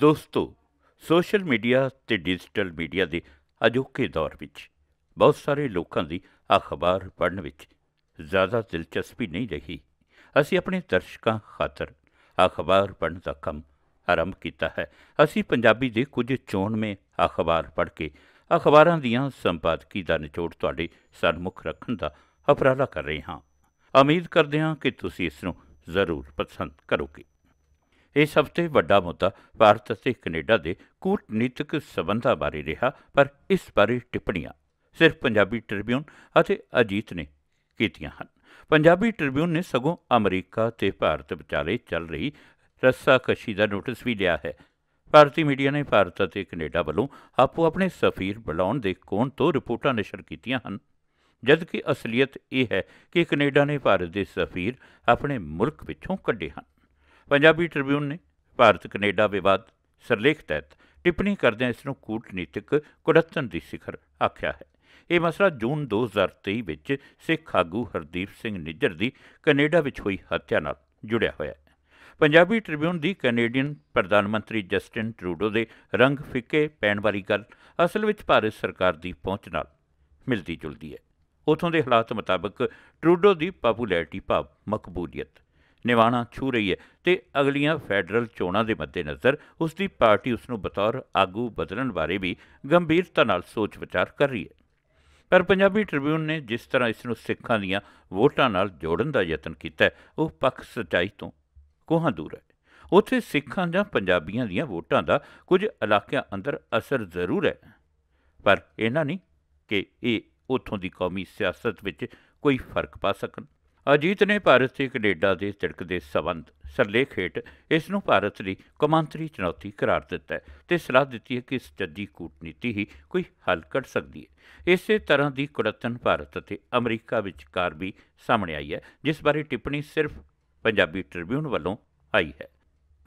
ਦੋਸਤੋ social media ਤੇ digital media ਦੇ ਅਜੋਕੇ ਦੌਰ ਵਿੱਚ ਬਹੁਤ ਸਾਰੇ ਲੋਕਾਂ ਦੀ ਅਖਬਾਰ ਪੜਨ ਵਿੱਚ ਜ਼ਿਆਦਾ ਦਿਲਚਸਪੀ ਨਹੀਂ ਰਹੀ ਅਸੀਂ ਆਪਣੇ ਦਰਸ਼ਕਾਂ ਖਾਤਰ ਅਖਬਾਰ ਪੜਨ ਦਾ ਕੰਮ ਆਰੰਭ ਕੀਤਾ ਹੈ ਅਸੀਂ ਪੰਜਾਬੀ ਦੇ ਕੁਝ ਚੋਣਵੇਂ ਅਖਬਾਰ ਪੜ ਕੇ ਅਖਬਾਰਾਂ ਦੀਆਂ ਸੰਪਾਦਕੀ ਦਾ ਨਿਚੋੜ ਤੁਹਾਡੇ ਸਾਹਮਣੇ ਰੱਖਣ ਦਾ ਅਪਰਾਲਾ ਕਰ ਰਹੇ ਹਾਂ ਉਮੀਦ ਕਰਦੇ ਹਾਂ ਕਿ ਤੁਸੀਂ ਇਸ ਨੂੰ ਜ਼ਰੂਰ ਪਸੰਦ ਕਰੋਗੇ ਇਹ ਸਭ ਤੋਂ ਵੱਡਾ ਮੁੱਦਾ ਭਾਰਤ ਅਤੇ ਕੈਨੇਡਾ ਦੇ ਕੂਟਨੀਤਿਕ ਸਬੰਧਾਂ ਬਾਰੇ ਰਿਹਾ ਪਰ ਇਸ ਬਾਰੇ ਟਿੱਪਣੀਆਂ ਸਿਰਫ ਪੰਜਾਬੀ ਟ੍ਰਿਬਿਊਨ ਅਤੇ ਅਜੀਤ ਨੇ ਕੀਤੀਆਂ ਹਨ ਪੰਜਾਬੀ ਟ੍ਰਿਬਿਊਨ ਨੇ ਸਗੋਂ ਅਮਰੀਕਾ ਤੇ ਭਾਰਤ ਵਿਚਾਲੇ ਚੱਲ ਰਹੀ ਰੱਸਾਕਸ਼ੀ ਦਾ ਨੋਟਿਸ ਵੀ ਲਿਆ ਹੈ ਭਾਰਤੀ ਮੀਡੀਆ ਨੇ ਭਾਰਤ ਅਤੇ ਕੈਨੇਡਾ ਵੱਲੋਂ ਆਪੋ ਆਪਣੇ ਸਫੀਰ ਬੁਲਾਉਣ ਦੇ ਕੋਣ ਤੋਂ ਰਿਪੋਰਟਾਂ ਨਿਸ਼ਰ ਕੀਤੀਆਂ ਹਨ ਜਦਕਿ ਅਸਲੀਅਤ ਇਹ ਹੈ ਕਿ ਕੈਨੇਡਾ ਨੇ ਭਾਰਤ ਦੇ ਸਫੀਰ ਆਪਣੇ ਮੁਲਕ ਵਿੱਚੋਂ ਕੱਢੇ ਹਨ ਪੰਜਾਬੀ ਟ੍ਰਿਬਿਊਨ ਨੇ ਭਾਰਤ ਕੈਨੇਡਾ ਵਿਵਾਦ ਸਰਲੇਖ ਤਹਿਤ ਟਿੱਪਣੀ ਕਰਦਿਆਂ ਇਸ ਨੂੰ ਕੂਟਨੀਤਿਕ ਕੁੜੱਤਨ ਦੀ ਸਿਖਰ ਆਖਿਆ ਹੈ ਇਹ ਮਸਲਾ ਜੂਨ 2023 ਵਿੱਚ ਸਿੱਖ ਆਗੂ ਹਰਦੀਪ ਸਿੰਘ ਨਿੱਜਰ ਦੀ ਕੈਨੇਡਾ ਵਿੱਚ ਹੋਈ ਹੱਤਿਆ ਨਾਲ ਜੁੜਿਆ ਹੋਇਆ ਹੈ ਪੰਜਾਬੀ ਟ੍ਰਿਬਿਊਨ ਦੀ ਕੈਨੇਡੀਅਨ ਪ੍ਰਧਾਨ ਮੰਤਰੀ ਜਸਟਿਨ ਟਰੂਡੋ ਦੇ ਰੰਗ ਫਿੱਕੇ ਪੈਣ ਵਾਲੀ ਗੱਲ ਅਸਲ ਵਿੱਚ ਭਾਰਤ ਸਰਕਾਰ ਦੀ ਪਹੁੰਚ ਨਾਲ ਮਿਲਦੀ ਜੁਲਦੀ ਹੈ ਉਥੋਂ ਦੇ ਹਾਲਾਤ ਮੁਤਾਬਕ ਟਰੂਡੋ ਦੀ ਪਪੂਲੈਰਿਟੀ ਭਾਵ ਮਕਬੂਲੀਅਤ ਨਿਵਾਣਾ ਛੂ ਰਹੀ ਹੈ ਤੇ ਅਗਲੀਆਂ ਫੈਡਰਲ ਚੋਣਾਂ ਦੇ ਮੱਦੇਨਜ਼ਰ ਉਸ ਦੀ ਪਾਰਟੀ ਉਸ ਨੂੰ ਬਤੌਰ ਆਗੂ ਬਦਲਣ ਬਾਰੇ ਵੀ ਗੰਭੀਰਤਾ ਨਾਲ ਸੋਚ ਵਿਚਾਰ ਕਰ ਰਹੀ ਹੈ ਪਰ ਪੰਜਾਬੀ ਟ੍ਰਿਬਿਊਨ ਨੇ ਜਿਸ ਤਰ੍ਹਾਂ ਇਸ ਨੂੰ ਸਿੱਖਾਂ ਦੀਆਂ ਵੋਟਾਂ ਨਾਲ ਜੋੜਨ ਦਾ ਯਤਨ ਕੀਤਾ ਉਹ ਪੱਖ ਸਚਾਈ ਤੋਂ ਕੋਹਾਂ ਦੂਰ ਹੈ ਉੱਥੇ ਸਿੱਖਾਂ ਜਾਂ ਪੰਜਾਬੀਆਂ ਦੀਆਂ ਵੋਟਾਂ ਦਾ ਕੁਝ ਇਲਾਕਿਆਂ ਅੰਦਰ ਅਸਰ ਜ਼ਰੂਰ ਹੈ ਪਰ ਇਹ ਨਹੀਂ ਕਿ ਇਹ ਉਥੋਂ ਦੀ ਕੌਮੀ ਸਿਆਸਤ ਵਿੱਚ ਕੋਈ ਫਰਕ ਪਾ ਸਕਣ ਅਜੀਤ ਨੇ ਭਾਰਤ ਤੇ ਕੈਨੇਡਾ ਦੇ ਤਿੜਕਦੇ ਸਬੰਧ ਸਰਲੇਖੇਟ ਇਸ ਨੂੰ ਭਾਰਤ ਲਈ ਕਮਾਂਤਰੀ ਚੁਣੌਤੀ ਕਰਾਰ ਦਿੱਤਾ ਤੇ ਸਲਾਹ ਦਿੱਤੀ ਹੈ ਕਿ ਇਸ ਜੱਦੀ ਕੂਟਨੀਤੀ ਹੀ ਕੋਈ ਹੱਲ ਕੱਢ ਸਕਦੀ ਹੈ ਇਸੇ ਤਰ੍ਹਾਂ ਦੀ ਕੁੜਤਨ ਭਾਰਤ ਅਤੇ ਅਮਰੀਕਾ ਵਿਚਕਾਰ ਵੀ ਸਾਹਮਣੇ ਆਈ ਹੈ ਜਿਸ ਬਾਰੇ ਟਿੱਪਣੀ ਸਿਰਫ ਪੰਜਾਬੀ ਟ੍ਰਿਬਿਊਨ ਵੱਲੋਂ ਆਈ ਹੈ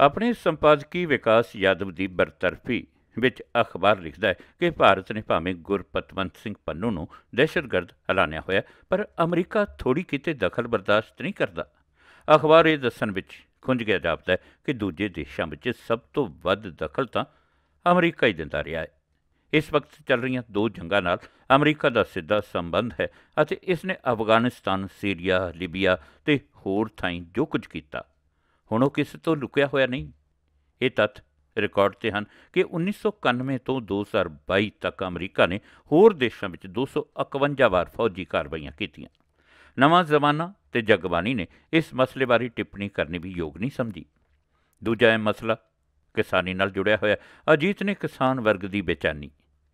ਆਪਣੇ ਸੰਪਾਦਕੀ ਵਿਕਾਸ ਯਾਦਵ ਦੀ ਬਰਤਰਫੀ ਵਿੱਚ ਅਖਬਾਰ ਲਿਖਦਾ ਹੈ ਕਿ ਭਾਰਤ ਨੇ ਭਾਵੇਂ ਗੁਰਪਤਵੰਤ ਸਿੰਘ ਪੰਨੂ ਨੂੰ ਦਹਿਸ਼ਤਗਰਦ ਐਲਾਨਿਆ ਹੋਇਆ ਪਰ ਅਮਰੀਕਾ ਥੋੜੀ ਕਿਤੇ ਦਖਲ ਬਰਦਾਸ਼ਤ ਨਹੀਂ ਕਰਦਾ ਅਖਬਾਰ ਇਹ ਦੱਸਣ ਵਿੱਚ ਖੁੰਝ ਗਿਆ ਜਾਪਦਾ ਹੈ ਕਿ ਦੂਜੇ ਦੇਸ਼ਾਂ ਵਿੱਚ ਸਭ ਤੋਂ ਵੱਧ ਦਖਲ ਤਾਂ ਅਮਰੀਕਾ ਹੀ ਦਿੰਦਾ ਰਿਹਾ ਹੈ ਇਸ ਵਕਤ ਚੱਲ ਰਹੀਆਂ ਦੋ ਜੰਗਾਂ ਨਾਲ ਅਮਰੀਕਾ ਦਾ ਸਿੱਧਾ ਸੰਬੰਧ ਹੈ ਅਤੇ ਇਸ ਨੇ ਅਫਗਾਨਿਸਤਾਨ, ਸੀਰੀਆ, ਲਿਬੀਆ ਤੇ ਹੋਰ ਥਾਈਂ ਜੋ ਕੁਝ ਕੀਤਾ ਹੁਣ ਉਹ ਕਿਸੇ ਤੋਂ ਲੁਕਿਆ ਹੋਇਆ ਨਹੀਂ ਇਹ ਤੱਥ ਰਿਕਾਰਡ ਤੇ ਹਨ ਕਿ 1991 ਤੋਂ 2022 ਤੱਕ ਅਮਰੀਕਾ ਨੇ ਹੋਰ ਦੇਸ਼ਾਂ ਵਿੱਚ 251 ਵਾਰ ਫੌਜੀ ਕਾਰਵਾਈਆਂ ਕੀਤੀਆਂ ਨਵਾਂ ਜ਼ਮਾਨਾ ਤੇ ਜਗਬਾਨੀ ਨੇ ਇਸ ਮਸਲੇ ਬਾਰੇ ਟਿੱਪਣੀ ਕਰਨੀ ਵੀ ਯੋਗ ਨਹੀਂ ਸਮਝੀ ਦੂਜਾ ਇਹ ਮਸਲਾ ਕਿਸਾਨੀ ਨਾਲ ਜੁੜਿਆ ਹੋਇਆ ਅਜੀਤ ਨੇ ਕਿਸਾਨ ਵਰਗ ਦੀ ਬੇਚੈਨੀ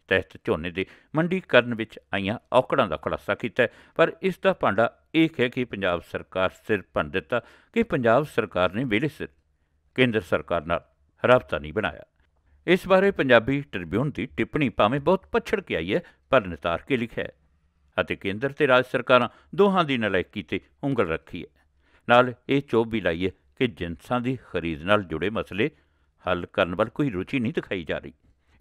ਤਹਿਤ ਝੋਨੇ ਦੇ ਮੰਡੀਕਰਨ ਵਿੱਚ ਆਈਆਂ ਔਕੜਾਂ ਦਾ ਖੁਲਾਸਾ ਕੀਤਾ ਪਰ ਇਸ ਦਾ ਭਾਂਡਾ ਇਹ ਹੈ ਕਿ ਪੰਜਾਬ ਸਰਕਾਰ ਸਿਰ ਭੰਨ ਦਿੱਤਾ ਕਿ ਪੰਜਾਬ ਸਰਕਾਰ ਨੇ ਵੇਲੇ ਸਿਰ ਕੇਂਦਰ ਸਰਕਾਰ ਨਾਲ ਰਾਬਤਾ ਨਹੀਂ ਬਣਾਇਆ ਇਸ ਬਾਰੇ ਪੰਜਾਬੀ ਟ੍ਰਿਬਿਊਨ ਦੀ ਟਿੱਪਣੀ ਭਾਵੇਂ ਬਹੁਤ ਪਛੜ ਕੇ ਆਈ ਹੈ ਪਰ ਨਿਤਾਰ ਕੇ ਲਿਖਿਆ ਹੈ ਅਤੇ ਕੇਂਦਰ ਤੇ ਰਾਜ ਸਰਕਾਰਾਂ ਦੋਹਾਂ ਦੀ ਨਲਾਇਕੀ ਤੇ ਉਂਗਲ ਰੱਖੀ ਹੈ ਨਾਲ ਇਹ ਚੋਬ ਵੀ ਹੈ ਕਿ ਜਿੰਸਾਂ ਦੀ ਖਰੀਦ ਨਾਲ ਜੁੜੇ ਮਸਲੇ ਹੱਲ ਕਰਨ ਵੱਲ ਕੋਈ ਰੁਚੀ ਨਹੀਂ ਦਿਖਾਈ ਜਾ ਰਹੀ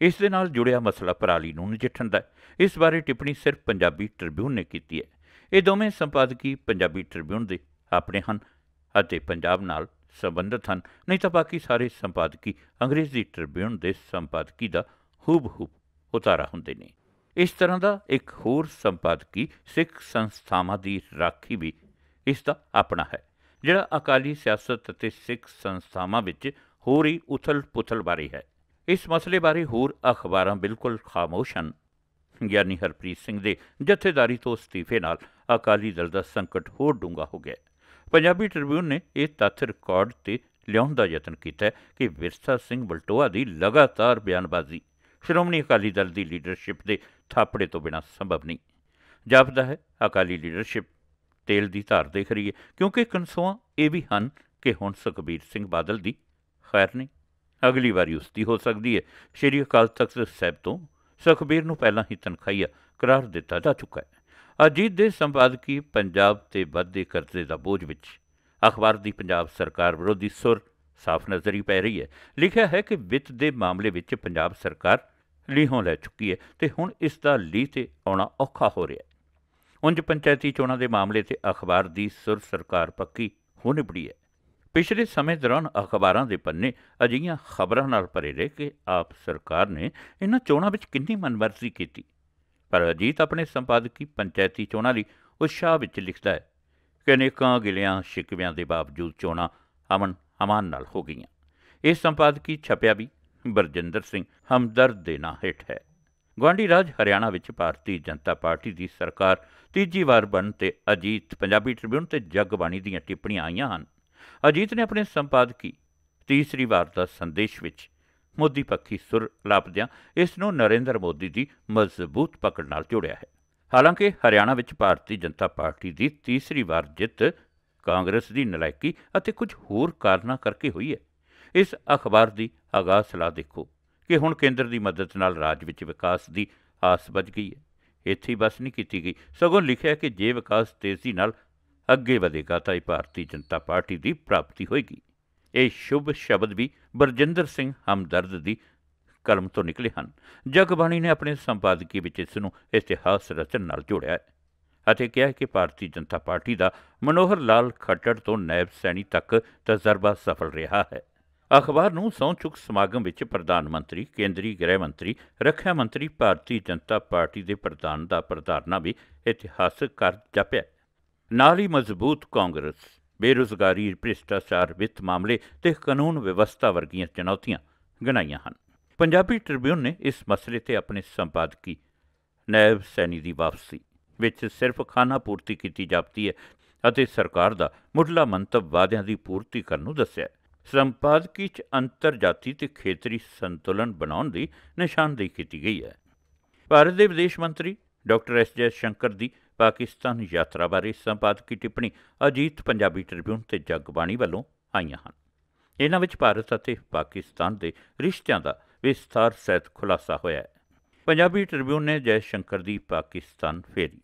ਇਸ ਦੇ ਨਾਲ ਜੁੜਿਆ ਮਸਲਾ ਪਰਾਲੀ ਨੂੰ ਨਜਿੱਠਣ ਦਾ ਇਸ ਬਾਰੇ ਟਿੱਪਣੀ ਸਿਰਫ ਪੰਜਾਬੀ ਟ੍ਰਿਬਿਊਨ ਨੇ ਕੀਤੀ ਹੈ ਇਹ ਦੋਵੇਂ ਸੰਪਾਦਕੀ ਪੰਜਾਬੀ ਟ੍ਰਿਬਿਊਨ ਦੇ ਆਪਣੇ ਹਨ ਅਤੇ ਪੰਜਾਬ ਨਾਲ ਸਬੰਧਤ ਹਨ ਨਹੀਂ ਤਾਂ ਬਾਕੀ ਸਾਰੇ ਸੰਪਾਦਕੀ ਅੰਗਰੇਜ਼ੀ ਟ੍ਰਿਬਿਊਨ ਦੇ ਸੰਪਾਦਕੀ ਦਾ ਹੂਬ-ਹੂਬ ਉਤਾਰਾ ਹੁੰਦੇ ਨੇ ਇਸ ਤਰ੍ਹਾਂ ਦਾ ਇੱਕ ਹੋਰ ਸੰਪਾਦਕੀ ਸਿੱਖ ਸੰਸਥਾਵਾਂ ਦੀ ਰਾਖੀ ਵੀ ਇਸ ਦਾ ਆਪਣਾ ਹੈ ਜਿਹੜਾ ਅਕਾਲੀ ਸਿਆਸਤ ਅਤੇ ਸਿੱਖ ਸੰਸਥਾਵਾਂ ਵਿੱਚ ਹੋ ਰਹੀ ਉਥਲ-ਪੁਥਲ ਬਾਰੇ ਹੈ ਇਸ ਮਸਲੇ ਬਾਰੇ ਹੋਰ ਅਖਬਾਰਾਂ ਬਿਲਕੁਲ ਖਾਮੋਸ਼ ਹਨ ਗਿਆਨੀ ਹਰਪ੍ਰੀਤ ਸਿੰਘ ਦੇ ਜਥੇਦਾਰੀ ਤੋਂ ਅਸਤੀਫੇ ਨਾਲ ਅਕਾਲੀ ਦਲ ਦਾ ਸੰਕਟ ਹੋਰ ਡੂੰਘਾ ਹੋ ਗਿਆ ਪੰਜਾਬੀ ਟ੍ਰਿਬਿਊਨ ਨੇ ਇਹ ਤੱਥ ਰਿਕਾਰਡ ਤੇ ਲਿਆਉਣ ਦਾ ਯਤਨ ਕੀਤਾ ਕਿ ਵਿਰਸਾ ਸਿੰਘ ਬਲਟੋਆ ਦੀ ਲਗਾਤਾਰ ਬਿਆਨਬਾਜ਼ੀ ਸ਼੍ਰੋਮਣੀ ਅਕਾਲੀ ਦਲ ਦੀ ਲੀਡਰਸ਼ਿਪ ਦੇ ਥਾਪੜੇ ਤੋਂ ਬਿਨਾਂ ਸੰਭਵ ਨਹੀਂ ਜਾਪਦਾ ਹੈ ਅਕਾਲੀ ਲੀਡਰਸ਼ਿਪ ਤੇਲ ਦੀ ਧਾਰ ਦੇਖ ਰਹੀ ਹੈ ਕਿਉਂਕਿ ਕੰਸੋਆ ਇਹ ਵੀ ਹਨ ਕਿ ਹੁਣ ਸੁਖਬੀਰ ਸਿੰਘ ਬਾਦਲ ਦੀ ਖੈਰ ਨਹੀਂ ਅਗਲੀ ਵਾਰੀ ਉਸਦੀ ਹੋ ਸਕਦੀ ਹੈ ਸ਼੍ਰੀ ਅਕਾਲ ਤਖਤ ਸਾਹਿਬ ਤੋਂ ਸੁਖਬੀਰ ਨੂੰ ਪਹਿਲਾਂ ਹੀ ਤਨਖਾਹੀਆ ਕਰਾਰ ਦਿੱਤਾ ਜਾ ਚੁੱਕਾ ਹੈ ਅਜੀਤ ਦੇ ਸੰਪਾਦਕੀ ਪੰਜਾਬ ਤੇ ਵੱਧਦੇ ਕਰਜ਼ੇ ਦਾ ਬੋਝ ਵਿੱਚ ਅਖਬਾਰ ਦੀ ਪੰਜਾਬ ਸਰਕਾਰ ਵਿਰੋਧੀ ਸੁਰ ਸਾਫ਼ ਨਜ਼ਰੀ ਪੈ ਰਹੀ ਹੈ ਲਿਖਿਆ ਹੈ ਕਿ ਵਿੱਤ ਦੇ ਮਾਮਲੇ ਵਿੱਚ ਪੰਜਾਬ ਸਰਕਾਰ ਲੀਹੋਂ ਲੈ ਚੁੱਕੀ ਹੈ ਤੇ ਹੁਣ ਇਸ ਦਾ ਲੀਹ ਤੇ ਆਉਣਾ ਔਖਾ ਹੋ ਰਿਹਾ ਹੈ ਉੰਜ ਪੰਚਾਇਤੀ ਚੋਣਾਂ ਦੇ ਮਾਮਲੇ ਤੇ ਅਖਬਾਰ ਦੀ ਸੁਰ ਸਰਕਾਰ ਪੱਕੀ ਹੋ ਨਿਬੜੀ ਹੈ ਪਿਛਲੇ ਸਮੇਂ ਦੌਰਾਨ ਅਖਬਾਰਾਂ ਦੇ ਪੰਨੇ ਅਜਿਹੀਆਂ ਖਬਰਾਂ ਨਾਲ ਭਰੇ ਰਹੇ ਕਿ ਆਪ ਸਰਕਾਰ ਨੇ ਇਹਨਾਂ ਚੋਣਾਂ ਵਿੱਚ ਕਿੰਨੀ ਮਨਮਰਜ਼ੀ ਕੀਤੀ ਪਰ ਅਜੀਤ ਆਪਣੇ ਸੰਪਾਦਕੀ ਪੰਚਾਇਤੀ ਚੋਣਾਂ ਲਈ ਉਤਸ਼ਾਹ ਵਿੱਚ ਲਿਖਦਾ ਹੈ ਕਿ ਅਨੇਕਾਂ ਗਿਲਿਆਂ ਸ਼ਿਕਵਿਆਂ ਦੇ ਬਾਵਜੂਦ ਚੋਣਾਂ ਅਮਨ ਅਮਾਨ ਨਾਲ ਹੋ ਗਈਆਂ ਇਸ ਸੰਪਾਦਕੀ ਛਪਿਆ ਵੀ ਬਰਜਿੰਦਰ ਸਿੰਘ ਹਮਦਰਦ ਦੇ ਨਾਂ ਹੇਠ ਹੈ ਗਵਾਂਡੀ ਰਾਜ ਹਰਿਆਣਾ ਵਿੱਚ ਭਾਰਤੀ ਜਨਤਾ ਪਾਰਟੀ ਦੀ ਸਰਕਾਰ ਤੀਜੀ ਵਾਰ ਬਣ ਤੇ ਅਜੀਤ ਪੰਜਾਬੀ ਟ੍ਰਿਬਿਊਨ ਤੇ ਜਗਬਾਣੀ ਦੀਆਂ ਟਿੱਪਣੀਆਂ ਆਈਆਂ ਹਨ ਅਜੀਤ ਨੇ ਆਪਣੇ ਸੰਪਾਦਕੀ ਤੀਸਰੀ ਵਾਰ ਦਾ ਸੰਦੇਸ਼ ਵਿੱਚ ਮੋਦੀ ਪੱਖੀ ਸੁਰ ਲਾਪਦਿਆਂ ਇਸ ਨੂੰ ਨਰਿੰਦਰ ਮੋਦੀ ਦੀ ਮਜ਼ਬੂਤ ਪਕੜ ਨਾਲ ਜੋੜਿਆ ਹੈ ਹਾਲਾਂਕਿ ਹਰਿਆਣਾ ਵਿੱਚ ਭਾਰਤੀ ਜਨਤਾ ਪਾਰਟੀ ਦੀ ਤੀਸਰੀ ਵਾਰ ਜਿੱਤ ਕਾਂਗਰਸ ਦੀ ਨਲਾਇਕੀ ਅਤੇ ਕੁਝ ਹੋਰ ਕਾਰਨਾਂ ਕਰਕੇ ਹੋਈ ਹੈ ਇਸ ਅਖਬਾਰ ਦੀ ਆਗਾਹ ਸਲਾਹ ਦੇਖੋ ਕਿ ਹੁਣ ਕੇਂਦਰ ਦੀ ਮਦਦ ਨਾਲ ਰਾਜ ਵਿੱਚ ਵਿਕਾਸ ਦੀ ਆਸ ਵੱਜ ਗਈ ਹੈ ਇੱਥੇ ਬਸ ਨਹੀਂ ਕੀਤੀ ਗਈ ਸਗੋਂ ਲਿਖਿਆ ਕਿ ਜੇ ਵਿਕਾਸ ਤੇਜ਼ੀ ਨਾਲ ਅੱਗੇ ਵਧੇਗਾ ਤਾਂ ਇਹ ਭਾਰਤੀ ਜਨਤਾ ਪਾਰਟੀ ਦੀ ਪ੍ਰਾਪਤੀ ਹੋਏਗੀ ਇਹ ਸ਼ੁਭ ਸ਼ਬਦ ਵੀ ਬਰਜਿੰਦਰ ਸਿੰਘ ਹਮਦਰਦ ਦੀ ਕਲਮ ਤੋਂ ਨਿਕਲੇ ਹਨ ਜਗਬਾਣੀ ਨੇ ਆਪਣੇ ਸੰਪਾਦਕੀ ਵਿੱਚ ਇਸ ਨੂੰ ਇਤਿਹਾਸ ਰਚਨ ਨਾਲ ਜੋੜਿਆ ਹੈ ਅਤੇ ਕਿਹਾ ਹੈ ਕਿ ਭਾਰਤੀ ਜਨਤਾ ਪਾਰਟੀ ਦਾ ਮਨੋਹਰ ਲਾਲ ਖੱਟੜ ਤੋਂ ਨਾਇਬ ਸੈਣੀ ਤੱਕ ਤਜਰਬਾ ਸਫਲ ਰਿਹਾ ਹੈ ਅਖਬਾਰ ਨੂੰ ਸੌਂਚੁਕ ਸਮਾਗਮ ਵਿੱਚ ਪ੍ਰਧਾਨ ਮੰਤਰੀ ਕੇਂਦਰੀ ਗ੍ਰਹਿ ਮੰਤਰੀ ਰੱਖਿਆ ਮੰਤਰੀ ਭਾਰਤੀ ਜਨਤਾ ਪਾਰਟੀ ਦੇ ਪ੍ਰਧਾਨ ਦਾ ਪ੍ਰਧਾਰਨਾ ਵੀ ਇਤਿਹਾਸਕ ਕਰ ਜਾਪਿਆ ਨਾਲ ਹੀ ਮਜ਼ਬੂਤ ਕਾਂਗਰਸ ਬੇਰੁਜ਼ਗਾਰੀ ਭ੍ਰਿਸ਼ਟਾਚਾਰ ਵਿੱਤ ਮਾਮਲੇ ਤੇ ਕਾਨੂੰਨ ਵਿਵਸਥਾ ਵਰਗੀਆਂ ਚੁਣੌਤੀਆਂ ਗਿਣਾਈਆਂ ਹਨ ਪੰਜਾਬੀ ਟ੍ਰਿਬਿਊਨ ਨੇ ਇਸ ਮਸਲੇ ਤੇ ਆਪਣੇ ਸੰਪਾਦਕੀ ਨੈਵ ਸੈਣੀ ਦੀ ਵਾਪਸੀ ਵਿੱਚ ਸਿਰਫ ਖਾਣਾ ਪੂਰਤੀ ਕੀਤੀ ਜਾਪਦੀ ਹੈ ਅਤੇ ਸਰਕਾਰ ਦਾ ਮੁੱਢਲਾ ਮੰਤਵ ਵਾਅਦਿਆਂ ਦੀ ਪੂਰਤੀ ਕਰਨ ਨੂੰ ਦੱਸਿਆ ਸੰਪਾਦਕੀ 'ਚ ਅੰਤਰ ਜਾਤੀ ਤੇ ਖੇਤਰੀ ਸੰਤੁਲਨ ਬਣਾਉਣ ਦੀ ਨਿਸ਼ਾਨਦੇਹੀ ਕੀਤੀ ਗਈ ਹੈ ਭਾਰਤ ਦੇ ਵਿਦੇਸ਼ ਮੰਤਰੀ ਡਾਕਟਰ ਐਸ ਜੈ ਸ਼ੰਕਰ ਦੀ ਪਾਕਿਸਤਾਨ ਯਾਤਰਾ ਬਾਰੇ ਸੰਪਾਦਕੀ ਟਿੱਪਣੀ ਅਜੀਤ ਪੰਜਾਬੀ ਟ੍ਰਿਬਿਊਨ ਤੇ ਜਗਬਾਣੀ ਵੱਲੋਂ ਆਈਆਂ ਹਨ ਇਹਨਾਂ ਵਿੱਚ ਭਾਰਤ ਅਤੇ ਪਾਕਿਸਤਾਨ ਦੇ ਰਿਸ਼ਤਿਆਂ ਦਾ ਵਿਸਥਾਰ ਸਹਿਤ ਖੁਲਾਸਾ ਹੋਇਆ ਹੈ ਪੰਜਾਬੀ ਟ੍ਰਿਬਿਊਨ ਨੇ ਜੈ ਸ਼ੰਕਰ ਦੀ ਪਾਕਿਸਤਾਨ ਫੇਰੀ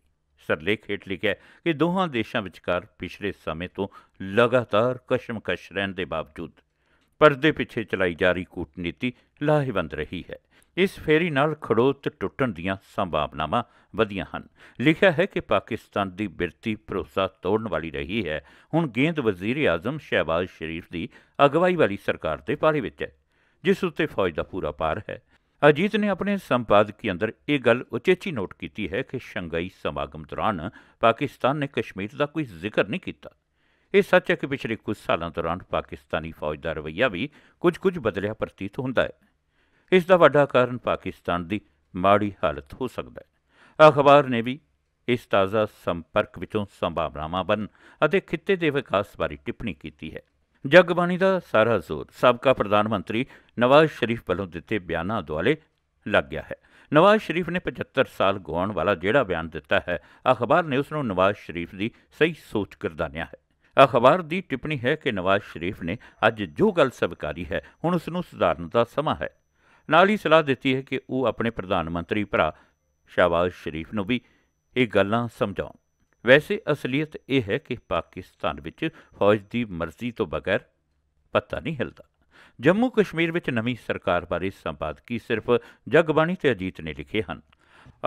ਸਰਲੇਖ ਹੇਠ ਲਿਖਿਆ ਕਿ ਦੋਹਾਂ ਦੇਸ਼ਾਂ ਵਿਚਕਾਰ ਪਿਛਲੇ ਸਮੇਂ ਤੋਂ ਲਗਾਤਾਰ ਕਸ਼ਮਕਸ਼ ਰਹਿਣ ਦੇ ਬਾਵਜੂਦ ਪਰਦੇ ਪਿੱਛੇ ਚਲਾਈ ਜਾ ਰਹੀ ਕੂਟਨੀਤੀ ਲਾਹੇਵੰਦ ਰਹੀ ਹੈ ਇਸ ਫੇਰੀ ਨਾਲ ਖੜੋਤ ਟੁੱਟਣ ਦੀਆਂ ਸੰਭਾਵਨਾਵਾਂ ਵਧੀਆਂ ਹਨ ਲਿਖਿਆ ਹੈ ਕਿ ਪਾਕਿਸਤਾਨ ਦੀ ਬਿਰਤੀ ਭਰੋਸਾ ਤੋੜਨ ਵਾਲੀ ਰਹੀ ਹੈ ਹੁਣ ਗੇਂਦ ਵਜ਼ੀਰ ਆਜ਼ਮ ਸ਼ਹਿਬਾਜ਼ ਸ਼ਰੀਫ ਦੀ ਅਗਵਾਈ ਵਾਲੀ ਸਰਕਾਰ ਦੇ ਪਾਰੇ ਵਿੱਚ ਹੈ ਜਿਸ ਉੱਤੇ ਫੌਜ ਦਾ ਪੂਰਾ ਪਾਰ ਹੈ ਅਜੀਤ ਨੇ ਆਪਣੇ ਸੰਪਾਦਕੀ ਅੰਦਰ ਇਹ ਗੱਲ ਉਚੇਚੀ ਨੋਟ ਕੀਤੀ ਹੈ ਕਿ ਸ਼ੰਘਾਈ ਸਮਾਗਮ ਦੌਰਾਨ ਪਾਕਿਸਤਾਨ ਨੇ ਕਸ਼ਮੀਰ ਦਾ ਕੋਈ ਜ਼ਿਕਰ ਨਹੀਂ ਕੀਤਾ ਇਹ ਸੱਚ ਹੈ ਕਿ ਪਿਛਲੇ ਕੁਝ ਸਾਲਾਂ ਦੌਰਾਨ ਪਾਕਿਸਤਾਨੀ ਫੌਜ ਦਾ ਰਵਈਆ ਵੀ ਕੁਝ-ਕੁਝ ਬਦਲਿਆ ਪ੍ਰਤੀਤ ਹੁੰਦਾ ਹੈ ਇਸ ਦਾ ਵੱਡਾ ਕਾਰਨ ਪਾਕਿਸਤਾਨ ਦੀ ਮਾੜੀ ਹਾਲਤ ਹੋ ਸਕਦਾ ਹੈ ਅਖਬਾਰ ਨੇ ਵੀ ਇਸ ਤਾਜ਼ਾ ਸੰਪਰਕ ਵਿੱਚੋਂ ਸੰਭਾਵਨਾਵਾਂ ਬਨ ਅਤੇ ਖਿੱਤੇ ਦੇ ਵਿਕਾਸ ਬਾਰੇ ਟਿੱਪਣੀ ਕੀਤੀ ਹੈ ਜਗਬਾਣੀ ਦਾ ਸਾਰਾ ਜ਼ੋਰ ਸਾਬਕਾ ਪ੍ਰਧਾਨ ਮੰਤਰੀ ਨਵਾਜ਼ ਸ਼ਰੀਫ ਵੱਲੋਂ ਦਿੱਤੇ ਬਿਆਨਾਂ ਦੁਆਲੇ ਲੱਗ ਗਿਆ ਹੈ ਨਵਾਜ਼ ਸ਼ਰੀਫ ਨੇ 75 ਸਾਲ ਗਵਾਉਣ ਵਾਲਾ ਜਿਹੜਾ ਬਿਆਨ ਦਿੱਤਾ ਹੈ ਅਖਬਾਰ ਨੇ ਉਸ ਨੂੰ ਨਵਾਜ਼ ਸ਼ਰੀਫ ਦੀ ਸਹੀ ਸੋਚ ਕਰਦਾਨਿਆ ਹੈ ਅਖਬਾਰ ਦੀ ਟਿੱਪਣੀ ਹੈ ਕਿ ਨਵਾਜ਼ ਸ਼ਰੀਫ ਨੇ ਅੱਜ ਜੋ ਗੱਲ ਸਵਕਾਰੀ ਹੈ ਹੁਣ ਉਸ ਨੂੰ ਸੁਧਾਰਨ ਦਾ ਸਮਾਂ ਹੈ ਨਾਲ ਹੀ ਸਲਾਹ ਦਿੱਤੀ ਹੈ ਕਿ ਉਹ ਆਪਣੇ ਪ੍ਰਧਾਨ ਮੰਤਰੀ ਭਰਾ ਸ਼ਾਬਾਜ਼ ਸ਼ਰੀਫ ਨੂੰ ਵੀ ਇਹ ਗੱਲਾਂ ਸਮਝਾਉਣ ਵੈਸੇ ਅਸਲੀਅਤ ਇਹ ਹੈ ਕਿ ਪਾਕਿਸਤਾਨ ਵਿੱਚ ਫੌਜ ਦੀ ਮਰਜ਼ੀ ਤੋਂ ਬਗੈਰ ਪਤਾ ਨਹੀਂ ਹਿਲਦਾ ਜੰਮੂ ਕਸ਼ਮੀਰ ਵਿੱਚ ਨਵੀਂ ਸਰਕਾਰ ਬਾਰੇ ਸੰਪਾਦਕੀ ਸਿਰਫ ਜਗਬਾਣੀ ਤੇ ਅਜੀਤ ਨੇ ਲਿਖੇ ਹਨ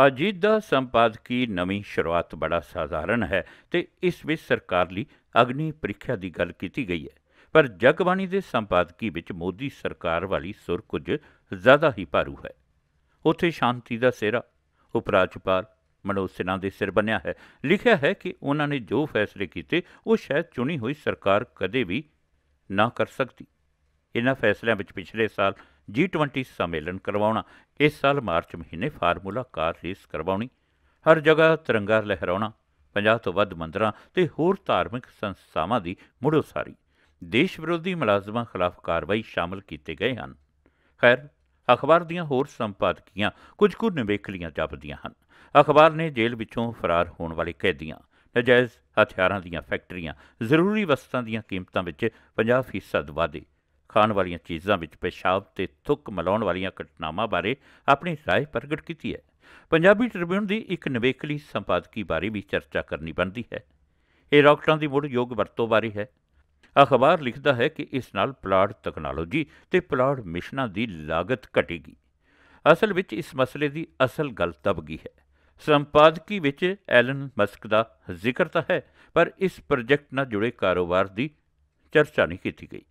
ਅਜੀਤ ਦਾ ਸੰਪਾਦਕੀ ਨਵੀਂ ਸ਼ੁਰੂਆਤ ਬੜਾ ਸਾਧਾਰਨ ਹੈ ਤੇ ਇਸ ਵਿੱਚ ਸਰਕਾਰ ਲਈ ਅਗਨੀ ਪ੍ਰੀਖਿਆ ਦੀ ਗੱਲ ਕੀਤੀ ਗਈ ਹੈ ਪਰ ਜਗਬਾਣੀ ਦੇ ਸੰਪਾਦਕੀ ਵਿੱਚ ਮੋਦੀ ਸਰਕਾਰ ਵਾਲੀ ਸੁਰ ਕੁਝ ਜ਼ਿਆਦਾ ਹੀ ਭਾਰੂ ਹੈ ਉੱਥੇ ਸ਼ਾਂਤੀ ਦਾ ਸਿਹਰਾ ਉਪਰਾਜਪਾਲ ਮਨੋਜ ਸਿਨਾ ਦੇ ਸਿਰ ਬੰਨਿਆ ਹੈ ਲਿਖਿਆ ਹੈ ਕਿ ਉਹਨਾਂ ਨੇ ਜੋ ਫੈਸਲੇ ਕੀਤੇ ਉਹ ਸ਼ਾਇਦ ਚੁਣੀ ਹੋਈ ਸਰਕਾਰ ਕਦੇ ਵੀ ਨਾ ਕਰ ਸਕਦੀ ਇਹਨਾਂ ਫੈਸਲਿਆਂ ਵਿੱਚ ਪਿਛਲੇ ਸਾਲ G20 ਸੰਮੇਲਨ ਕਰਵਾਉਣਾ ਇਸ ਸਾਲ ਮਾਰਚ ਮਹੀਨੇ ਫਾਰਮੂਲਾ ਕਾਰ ਰੇਸ ਕਰਵਾਉਣੀ ਹਰ ਜਗ੍ਹਾ ਤਿਰੰਗਾ ਲਹਿਰਾਉਣਾ 50 ਤੋਂ ਵੱਧ ਮੰਦਰਾਂ ਤੇ ਹੋਰ ਧਾਰਮਿਕ ਸੰਸਥਾਵਾਂ ਦੀ ਮੁੜ ਉਸਾਰੀ ਦੇਸ਼ ਵਿਰੋਧੀ ਮੁਲਾਜ਼ਮਾਂ ਖਿਲਾਫ ਕਾਰਵਾਈ ਸ਼ਾਮਲ ਕੀਤੇ ਗਏ ਹਨ ਖੈਰ ਅਖਬਾਰ ਦੀਆਂ ਹੋਰ ਸੰਪਾਦਕੀਆਂ ਕੁਝ ਕੁ ਨਿਵੇਕਲੀਆਂ ਜਾਪਦੀਆਂ ਹਨ ਅਖਬਾਰ ਨੇ ਜੇਲ੍ਹ ਵਿੱਚੋਂ ਫਰਾਰ ਹੋਣ ਵਾਲੇ ਕੈਦੀਆਂ ਨਜਾਇਜ਼ ਹਥਿਆਰਾਂ ਦੀਆਂ ਫੈਕਟਰੀਆਂ ਜ਼ਰੂਰੀ ਵਸਤਾਂ ਦੀਆਂ ਕੀਮਤਾਂ ਵਿੱਚ 50% ਵਾਧੇ ਖਾਣ ਵਾਲੀਆਂ ਚੀਜ਼ਾਂ ਵਿੱਚ ਪਿਸ਼ਾਬ ਤੇ ਥੁੱਕ ਮਿਲਾਉਣ ਵਾਲੀਆਂ ਘਟਨਾਵਾਂ ਬਾਰੇ ਆਪਣੀ رائے ਪ੍ਰਗਟ ਕੀਤੀ ਹੈ ਪੰਜਾਬੀ ਟ੍ਰਿਬਿਊਨ ਦੀ ਇੱਕ ਨਵੇਕਲੀ ਸੰਪਾਦਕੀ ਬਾਰੇ ਵੀ ਚਰਚਾ ਕਰਨੀ ਬਣਦੀ ਹੈ ਇਹ ਰੌਕਟਾਂ ਦੀ ਮੁੱਢ ਯੋਗ ਵਰਤੋਂ ਬਾਰੇ ਹੈ ਅਖਬਾਰ ਲਿਖਦਾ ਹੈ ਕਿ ਇਸ ਨਾਲ ਪਲਾਟ ਟੈਕਨੋਲੋਜੀ ਤੇ ਪਲਾਟ ਮਿਸ਼ਨਾਂ ਦੀ ਲਾਗਤ ਘਟੇਗੀ ਅਸਲ ਵਿੱਚ ਇਸ ਮਸਲੇ ਦੀ ਅਸਲ ਗੱਲ ਤਬਗੀ ਹੈ ਸੰਪਾਦਕੀ ਵਿੱਚ ਐਲਨ ਮਸਕ ਦਾ ਜ਼ਿਕਰ ਤਾਂ ਹੈ ਪਰ ਇਸ ਪ੍ਰੋਜੈਕਟ ਨਾਲ ਜੁੜੇ ਕਾਰੋਬਾਰ ਦੀ ਚਰਚਾ ਨਹੀਂ ਕੀਤੀ ਗਈ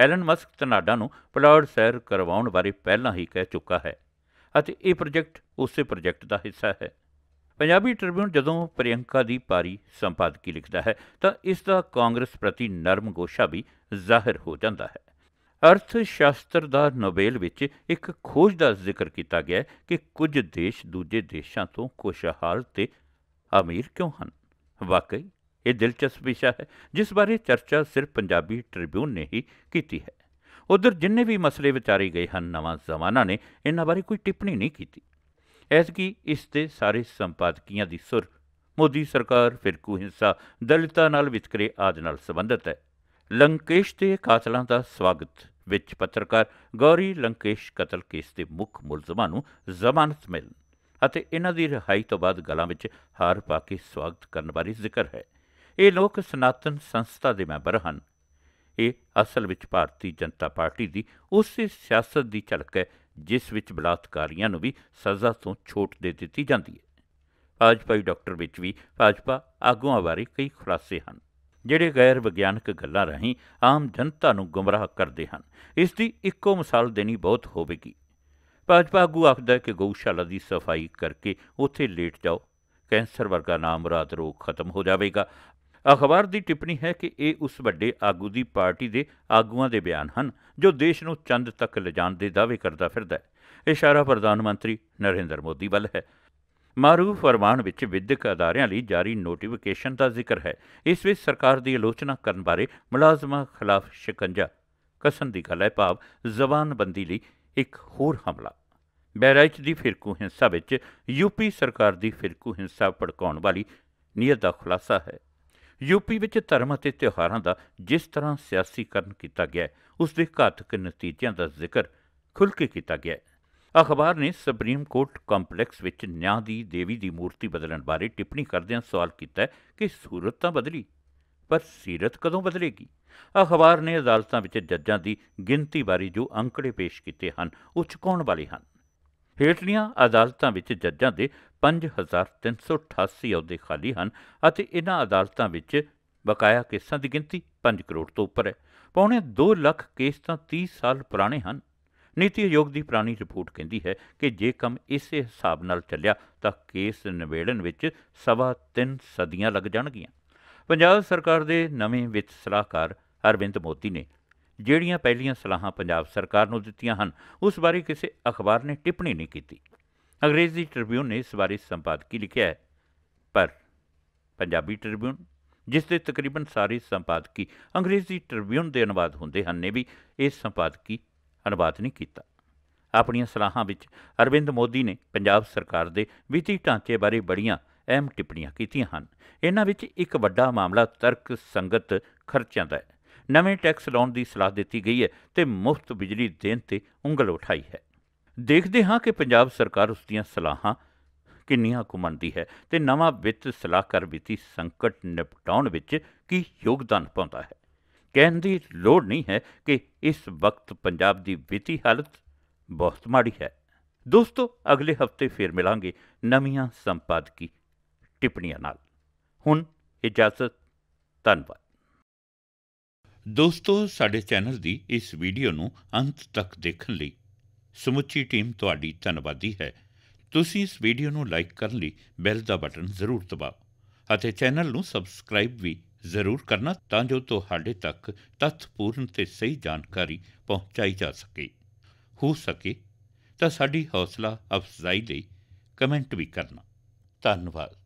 ਐਲਨ ਮਸਕ ਕਨਾਡਾ ਨੂੰ ਪਲਾੜ ਸੈਰ ਕਰਵਾਉਣ ਬਾਰੇ ਪਹਿਲਾਂ ਹੀ ਕਹਿ ਚੁੱਕਾ ਹੈ ਅਤੇ ਇਹ ਪ੍ਰੋਜੈਕਟ ਉਸੇ ਪ੍ਰੋਜੈਕਟ ਦਾ ਹਿੱਸਾ ਹੈ ਪੰਜਾਬੀ ਟ੍ਰਿਬਿਊਨ ਜਦੋਂ ਪ੍ਰਿਯੰਕਾ ਦੀ ਪਾਰੀ ਸੰਪਾਦਕੀ ਲਿਖਦਾ ਹੈ ਤਾਂ ਇਸ ਦਾ ਕਾਂਗਰਸ ਪ੍ਰਤੀ ਨਰਮ ਗੋਸ਼ਾ ਵੀ ਜ਼ਾਹਿਰ ਹੋ ਜਾਂਦਾ ਹੈ ਅਰਥ ਸ਼ਾਸਤਰ ਦਾ ਨੋਬੇਲ ਵਿੱਚ ਇੱਕ ਖੋਜ ਦਾ ਜ਼ਿਕਰ ਕੀਤਾ ਗਿਆ ਕਿ ਕੁਝ ਦੇਸ਼ ਦੂਜੇ ਦੇਸ਼ਾਂ ਤੋਂ ਖੁਸ਼ਹਾਲ ਤੇ ਅਮੀਰ ਕਿਉਂ ਹਨ ਵਾਕਈ ਇਹ ਦਿਲਚਸਪ ਵਿਸ਼ਾ ਹੈ ਜਿਸ ਬਾਰੇ ਚਰਚਾ ਸਿਰਫ ਪੰਜਾਬੀ ਟ੍ਰਿਬਿਊਨ ਨੇ ਹੀ ਕੀਤੀ ਹੈ ਉਧਰ ਜਿੰਨੇ ਵੀ ਮਸਲੇ ਵਿਚਾਰੇ ਗਏ ਹਨ ਨਵਾਂ ਜ਼ਮਾਨਾ ਨੇ ਇਹਨਾਂ ਬਾਰੇ ਕੋਈ ਟਿੱਪਣੀ ਨਹੀਂ ਕੀਤੀ ਐਸ ਕੀ ਇਸ ਤੇ ਸਾਰੇ ਸੰਪਾਦਕੀਆਂ ਦੀ ਸੁਰ ਮੋਦੀ ਸਰਕਾਰ ਫਿਰਕੂ ਹਿੰਸਾ ਦਲਿਤਾਂ ਨਾਲ ਵਿਤਕਰੇ ਆਦ ਨਾਲ ਸੰਬੰਧਿਤ ਹੈ ਲੰਕੇਸ਼ ਤੇ ਕਾਤਲਾਂ ਦਾ ਸਵਾਗਤ ਵਿੱਚ ਪੱਤਰਕਾਰ ਗੌਰੀ ਲੰਕੇਸ਼ ਕਤਲ ਕੇਸ ਦੇ ਮੁੱਖ ਮੁਲਜ਼ਮਾਂ ਨੂੰ ਜ਼ਮਾਨਤ ਮਿਲ ਅਤੇ ਇਹਨਾਂ ਦੀ ਰਿਹਾਈ ਤੋਂ ਬਾਅਦ ਗਲਾਂ ਵਿੱਚ ਹਾਰ ਪਾ ਕੇ ਸਵਾਗਤ ਕਰਨ ਬਾਰੇ ਜ਼ਿਕਰ ਹੈ ਇਹ ਲੋਕ ਸਨਾਤਨ ਸੰਸਥਾ ਦੇ ਮੈਂਬਰ ਹਨ ਇਹ ਅਸਲ ਵਿੱਚ ਭਾਰਤੀ ਜਨਤਾ ਪਾਰਟੀ ਦੀ ਉਸੇ ਸਿਆਸਤ ਦੀ ਝਲਕ ਹੈ ਜਿਸ ਵਿੱਚ ਬਲਾਤਕਾਰੀਆਂ ਨੂੰ ਵੀ ਸਜ਼ਾ ਤੋਂ ਛੋਟ ਦੇ ਦਿੱਤੀ ਜਾਂਦੀ ਹੈ ਭਾਜਪਾਈ ਡਾਕਟਰ ਵਿੱਚ ਵੀ ਭਾਜਪਾ ਆਗੂਆਂ ਬਾਰੇ ਕਈ ਖੁਲਾਸੇ ਹਨ ਜਿਹੜੇ ਗੈਰ ਵਿਗਿਆਨਕ ਗੱਲਾਂ ਰਹੀਂ ਆਮ ਜਨਤਾ ਨੂੰ ਗੁੰਮਰਾਹ ਕਰਦੇ ਹਨ ਇਸ ਦੀ ਇੱਕੋ ਮਿਸਾਲ ਦੇਣੀ ਬਹੁਤ ਹੋਵੇਗੀ ਭਾਜਪਾ ਆਗੂ ਆਖਦਾ ਹੈ ਕਿ ਗਊਸ਼ਾਲਾ ਦੀ ਸਫਾਈ ਕਰਕੇ ਉੱਥੇ ਲੇਟ ਜਾਓ ਕੈਂਸਰ ਵਰਗਾ ਰਾਤ ਰੋਗ ਖਤਮ ਹੋ ਜਾਵੇਗਾ ਅਖਬਾਰ ਦੀ ਟਿੱਪਣੀ ਹੈ ਕਿ ਇਹ ਉਸ ਵੱਡੇ ਆਗੂ ਦੀ ਪਾਰਟੀ ਦੇ ਆਗੂਆਂ ਦੇ ਬਿਆਨ ਹਨ ਜੋ ਦੇਸ਼ ਨੂੰ ਚੰਦ ਤੱਕ ਲਿਜਾਣ ਦੇ ਦਾਅਵੇ ਕਰਦਾ ਫਿਰਦਾ ਹੈ ਇਸ਼ਾਰਾ ਪ੍ਰਧਾਨ ਮੰਤਰੀ ਨਰਿੰਦਰ ਮੋਦੀ ਵੱਲ ਹੈ ਮਾਰੂ ਫਰਮਾਨ ਵਿੱਚ ਵਿਦਿਅਕ ਅਦਾਰਿਆਂ ਲਈ ਜਾਰੀ ਨੋਟੀਫਿਕੇਸ਼ਨ ਦਾ ਜ਼ਿਕਰ ਹੈ ਇਸ ਵਿੱਚ ਸਰਕਾਰ ਦੀ ਆਲੋਚਨਾ ਕਰਨ ਬਾਰੇ ਮੁਲਾਜ਼ਮਾਂ ਖਿਲਾਫ ਸ਼ਿਕੰਜਾ ਕਸਨ ਦੀ ਗੱਲ ਹੈ ਭਾਵ ਜ਼ਬਾਨਬੰਦੀ ਲਈ ਇੱਕ ਹੋਰ ਹਮਲਾ ਬਹਿਰਾਇਚ ਦੀ ਫਿਰਕੂ ਹਿੰਸਾ ਵਿੱਚ ਯੂਪੀ ਸਰਕਾਰ ਦੀ ਫਿਰਕੂ ਹਿੰਸਾ ਭੜਕਾਉਣ ਵਾਲੀ ਨੀਅਤ ਦਾ ਖੁਲਾਸਾ ਹੈ ਯੂਪੀ ਵਿੱਚ ਧਰਮ ਅਤੇ ਤਿਉਹਾਰਾਂ ਦਾ ਜਿਸ ਤਰ੍ਹਾਂ ਸਿਆਸੀਕਰਨ ਕੀਤਾ ਗਿਆ ਉਸ ਦੇ ਘਾਤਕ ਨਤੀਜਿਆਂ ਦਾ ਜ਼ਿਕਰ ਖੁੱਲ ਕੇ ਕੀਤਾ ਗਿਆ ਅਖਬਾਰ ਨੇ ਸੁਪਰੀਮ ਕੋਰਟ ਕੰਪਲੈਕਸ ਵਿੱਚ ਨਿਆਂ ਦੀ ਦੇਵੀ ਦੀ ਮੂਰਤੀ ਬਦਲਣ ਬਾਰੇ ਟਿੱਪਣੀ ਕਰਦਿਆਂ ਸਵਾਲ ਕੀਤਾ ਕਿ ਸੂਰਤ ਤਾਂ ਬਦਲੀ ਪਰ ਸਿਰਤ ਕਦੋਂ ਬਦਲੇਗੀ ਅਖਬਾਰ ਨੇ ਅਦਾਲਤਾਂ ਵਿੱਚ ਜੱਜਾਂ ਦੀ ਗਿਣਤੀ ਬਾਰੇ ਜੋ ਅੰਕੜੇ ਪੇਸ਼ ਕੀਤੇ ਹਨ ਉਹ ਚੁਕਾਉਣ ਵਾਲੇ ਹਨ ਹੇਠਲੀਆਂ ਅਦਾਲਤਾਂ ਵਿੱਚ ਜੱਜਾਂ ਦੇ 5388 ਅਹੁਦੇ ਖਾਲੀ ਹਨ ਅਤੇ ਇਹਨਾਂ ਅਦਾਲਤਾਂ ਵਿੱਚ ਬਕਾਇਆ ਕੇਸਾਂ ਦੀ ਗਿਣਤੀ 5 ਕਰੋੜ ਤੋਂ ਉੱਪਰ ਹੈ ਪੌਣੇ 2 ਲੱਖ ਕੇਸ ਤਾਂ 30 ਸਾਲ ਪੁਰਾਣੇ ਹਨ ਨੀਤੀ ਆਯੋਗ ਦੀ ਪੁਰਾਣੀ ਰਿਪੋਰਟ ਕਹਿੰਦੀ ਹੈ ਕਿ ਜੇ ਕੰਮ ਇਸੇ ਹਿਸਾਬ ਨਾਲ ਚੱਲਿਆ ਤਾਂ ਕੇਸ ਨਿਵੇੜਨ ਵਿੱਚ ਸਵਾ 3 ਸਦੀਆਂ ਲੱਗ ਜਾਣਗੀਆਂ ਪੰਜਾਬ ਸਰਕਾਰ ਦੇ ਨਵੇਂ ਵਿੱਤ ਸਲਾਹਕਾਰ ਅਰਵਿੰਦ ਮੋਦੀ ਨੇ ਜਿਹੜੀਆਂ ਪਹਿਲੀਆਂ ਸਲਾਹਾਂ ਪੰਜਾਬ ਸਰਕਾਰ ਨੂੰ ਦਿੱਤੀਆਂ ਹਨ ਉਸ ਬਾਰੇ ਕਿਸੇ ਅਖਬਾਰ ਨੇ ਟਿੱਪਣੀ ਨਹੀਂ ਕੀਤੀ ਅੰਗਰੇਜ਼ੀ ਟ੍ਰਿਬਿਊਨ ਨੇ ਇਸ ਬਾਰੇ ਸੰਪਾਦਕੀ ਲਿਖਿਆ ਹੈ ਪਰ ਪੰਜਾਬੀ ਟ੍ਰਿਬਿਊਨ ਜਿਸ ਦੇ ਤਕਰੀਬਨ ਸਾਰੇ ਸੰਪਾਦਕੀ ਅੰਗਰੇਜ਼ੀ ਟ੍ਰਿਬਿਊਨ ਦੇ ਅਨੁਵਾਦ ਹੁੰਦੇ ਹਨ ਨੇ ਵੀ ਇਸ ਸੰਪਾਦਕੀ ਅਨੁਵਾਦ ਨਹੀਂ ਕੀਤਾ ਆਪਣੀਆਂ ਸਲਾਹਾਂ ਵਿੱਚ ਅਰਵਿੰਦ ਮੋਦੀ ਨੇ ਪੰਜਾਬ ਸਰਕਾਰ ਦੇ ਵਿੱਤੀ ਢਾਂਚੇ ਬਾਰੇ ਬੜੀਆਂ ਅਹਿਮ ਟਿੱਪਣੀਆਂ ਕੀਤੀਆਂ ਹਨ ਇਹਨਾਂ ਵਿੱਚ ਇੱਕ ਵੱਡਾ ਮਾਮਲਾ ਤਰਕ ਸੰਗਤ ਖਰਚਿਆਂ ਦਾ ਹੈ ਨਵੇਂ ਟੈਕਸ ਲਾਉਣ ਦੀ ਸਲਾਹ ਦਿੱਤੀ ਗਈ ਹੈ ਤੇ ਮੁਫਤ ਬਿਜਲੀ ਦੇਣ ਤੇ ਉਂਗਲ ਉਠਾਈ ਹੈ ਦੇਖਦੇ ਹਾਂ ਕਿ ਪੰਜਾਬ ਸਰਕਾਰ ਉਸ ਦੀਆਂ ਸਲਾਹਾਂ ਕਿੰਨੀਆਂ ਕੁ ਮੰਨਦੀ ਹੈ ਤੇ ਨਵਾਂ ਵਿੱਤ ਸਲਾਹਕਾਰ ਵਿੱਤੀ ਸੰਕਟ ਨਿਪਟਾਉਣ ਵਿੱਚ ਕੀ ਯੋਗਦਾਨ ਪਾਉਂਦਾ ਹੈ ਕਹਿਣ ਦੀ ਲੋੜ ਨਹੀਂ ਹੈ ਕਿ ਇਸ ਵਕਤ ਪੰਜਾਬ ਦੀ ਵਿੱਤੀ ਹਾਲਤ ਬਹੁਤ ਮਾੜੀ ਹੈ ਦੋਸਤੋ ਅਗਲੇ ਹਫਤੇ ਫੇਰ ਮਿਲਾਂਗੇ ਨਵੀਆਂ ਸੰਪਾਦਕੀ ਟਿੱਪਣੀਆਂ ਨਾਲ ਹੁਣ ਇਜਾਜ਼ਤ ਧੰਨਵਾਦ ਦੋਸਤੋ ਸਾਡੇ ਚੈਨਲ ਦੀ ਇਸ ਵੀਡੀਓ ਨੂੰ ਅੰਤ ਤੱਕ ਦੇਖਣ ਲਈ ਸਮੁੱਚੀ ਟੀਮ ਤੁਹਾਡੀ ਧੰਨਵਾਦੀ ਹੈ ਤੁਸੀਂ ਇਸ ਵੀਡੀਓ ਨੂੰ ਲਾਈਕ ਕਰਨ ਲਈ ਬੈਲ ਦਾ ਬਟਨ ਜ਼ਰੂਰ ਦਬਾਓ ਅਤੇ ਚੈਨਲ ਨੂੰ ਸਬਸਕ੍ਰਾਈਬ ਵੀ ਜ਼ਰੂਰ ਕਰਨਾ ਤਾਂ ਜੋ ਤੁਹਾਡੇ ਤੱਕ ਤੱਥਪੂਰਨ ਤੇ ਸਹੀ ਜਾਣਕਾਰੀ ਪਹੁੰਚਾਈ ਜਾ ਸਕੇ ਹੋ ਸਕੇ ਤਾਂ ਸਾਡੀ ਹੌਸਲਾ ਅਫਜ਼ਾਈ ਲਈ ਕਮੈਂਟ ਵੀ ਕਰਨਾ ਧੰਨਵਾਦ